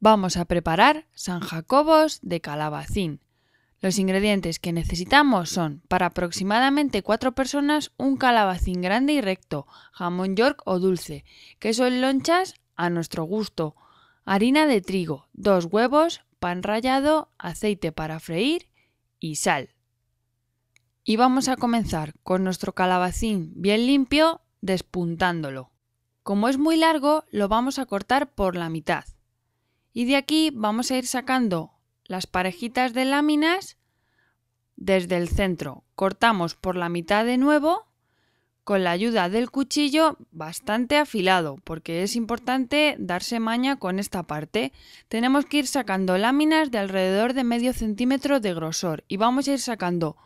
Vamos a preparar San Jacobos de calabacín. Los ingredientes que necesitamos son para aproximadamente 4 personas un calabacín grande y recto, jamón york o dulce, queso en lonchas a nuestro gusto, harina de trigo, dos huevos, pan rallado, aceite para freír y sal. Y vamos a comenzar con nuestro calabacín bien limpio despuntándolo. Como es muy largo, lo vamos a cortar por la mitad. Y de aquí vamos a ir sacando las parejitas de láminas desde el centro. Cortamos por la mitad de nuevo con la ayuda del cuchillo bastante afilado, porque es importante darse maña con esta parte. Tenemos que ir sacando láminas de alrededor de medio centímetro de grosor y vamos a ir sacando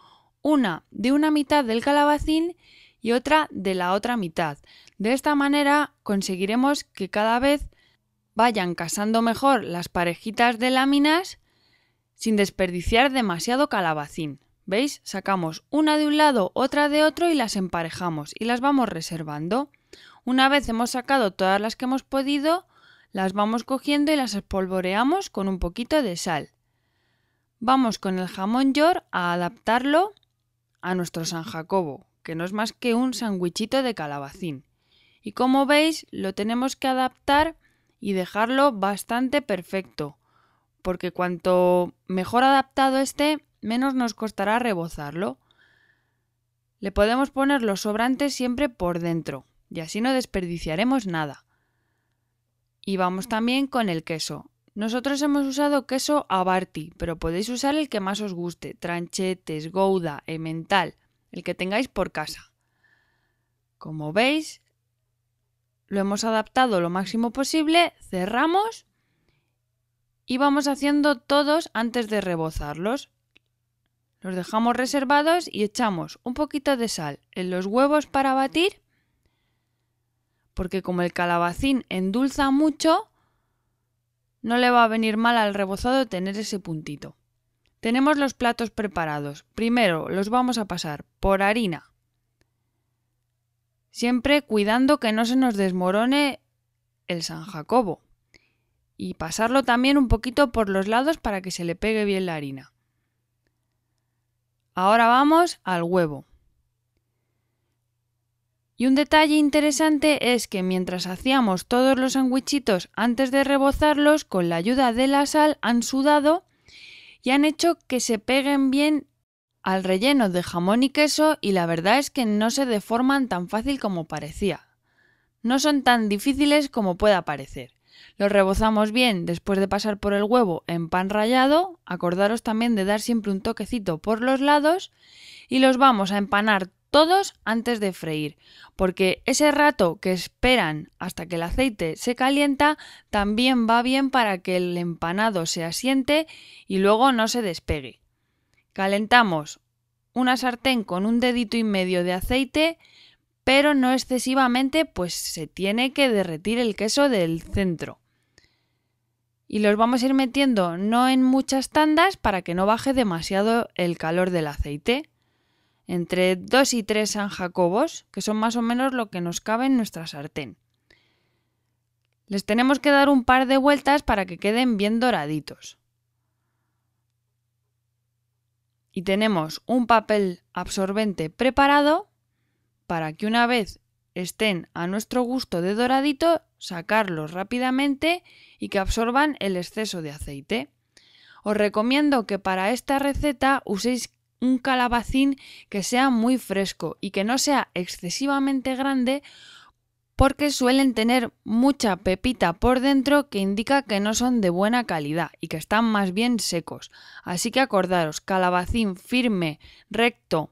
una de una mitad del calabacín y otra de la otra mitad. De esta manera conseguiremos que cada vez vayan casando mejor las parejitas de láminas sin desperdiciar demasiado calabacín. ¿Veis? Sacamos una de un lado, otra de otro y las emparejamos y las vamos reservando. Una vez hemos sacado todas las que hemos podido, las vamos cogiendo y las espolvoreamos con un poquito de sal. Vamos con el jamón york a adaptarlo a nuestro San Jacobo, que no es más que un sandwichito de calabacín. Y como veis, lo tenemos que adaptar y dejarlo bastante perfecto, porque cuanto mejor adaptado esté, menos nos costará rebozarlo. Le podemos poner los sobrantes siempre por dentro, y así no desperdiciaremos nada. Y vamos también con el queso. Nosotros hemos usado queso abarti, pero podéis usar el que más os guste, tranchetes, gouda, emmental, el que tengáis por casa. Como veis, lo hemos adaptado lo máximo posible, cerramos y vamos haciendo todos antes de rebozarlos. Los dejamos reservados y echamos un poquito de sal en los huevos para batir, porque como el calabacín endulza mucho, no le va a venir mal al rebozado tener ese puntito. Tenemos los platos preparados. Primero los vamos a pasar por harina siempre cuidando que no se nos desmorone el San Jacobo y pasarlo también un poquito por los lados para que se le pegue bien la harina. Ahora vamos al huevo. Y un detalle interesante es que mientras hacíamos todos los sandwichitos antes de rebozarlos, con la ayuda de la sal han sudado y han hecho que se peguen bien al relleno de jamón y queso y la verdad es que no se deforman tan fácil como parecía. No son tan difíciles como pueda parecer. Los rebozamos bien después de pasar por el huevo en pan rallado, acordaros también de dar siempre un toquecito por los lados y los vamos a empanar todos antes de freír, porque ese rato que esperan hasta que el aceite se calienta también va bien para que el empanado se asiente y luego no se despegue. Calentamos una sartén con un dedito y medio de aceite, pero no excesivamente, pues se tiene que derretir el queso del centro. Y los vamos a ir metiendo no en muchas tandas para que no baje demasiado el calor del aceite. Entre 2 y 3 San Jacobos, que son más o menos lo que nos cabe en nuestra sartén. Les tenemos que dar un par de vueltas para que queden bien doraditos. y tenemos un papel absorbente preparado para que una vez estén a nuestro gusto de doradito, sacarlos rápidamente y que absorban el exceso de aceite. Os recomiendo que para esta receta uséis un calabacín que sea muy fresco y que no sea excesivamente grande porque suelen tener mucha pepita por dentro que indica que no son de buena calidad y que están más bien secos. Así que acordaros, calabacín firme, recto,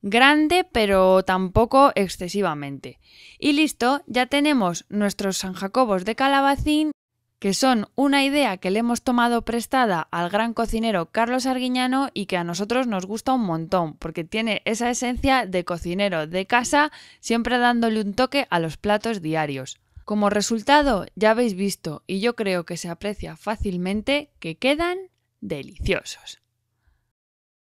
grande pero tampoco excesivamente. Y listo, ya tenemos nuestros San Jacobos de calabacín que son una idea que le hemos tomado prestada al gran cocinero Carlos Arguiñano y que a nosotros nos gusta un montón, porque tiene esa esencia de cocinero de casa, siempre dándole un toque a los platos diarios. Como resultado, ya habéis visto, y yo creo que se aprecia fácilmente, que quedan deliciosos.